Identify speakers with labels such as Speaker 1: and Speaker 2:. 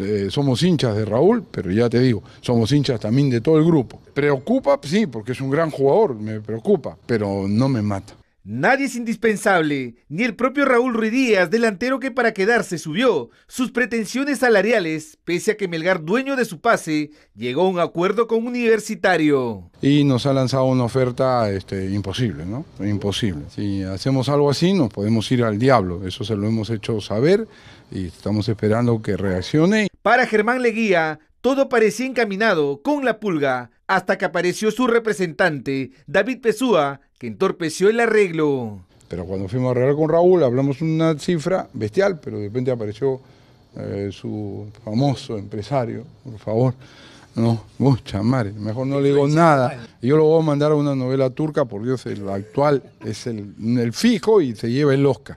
Speaker 1: Este, somos hinchas de Raúl, pero ya te digo, somos hinchas también de todo
Speaker 2: el grupo. Preocupa, sí, porque es un gran jugador, me preocupa, pero no me mata. Nadie es indispensable, ni el propio Raúl Ruiz delantero que para quedarse subió. Sus pretensiones salariales, pese a que Melgar, dueño de su pase, llegó a un acuerdo con Universitario.
Speaker 1: Y nos ha lanzado una oferta este, imposible, ¿no? Imposible. Si hacemos algo así, nos podemos ir al diablo. Eso se lo hemos hecho saber y estamos esperando que reaccione.
Speaker 2: Para Germán Leguía, todo parecía encaminado con la pulga hasta que apareció su representante, David Pesúa, que entorpeció el arreglo.
Speaker 1: Pero cuando fuimos a arreglar con Raúl, hablamos una cifra bestial, pero de repente apareció eh, su famoso empresario, por favor. No, mucha madre, mejor no le digo nada. Yo lo voy a mandar a una novela turca, por Dios, el actual es el, el fijo y se lleva el Oscar.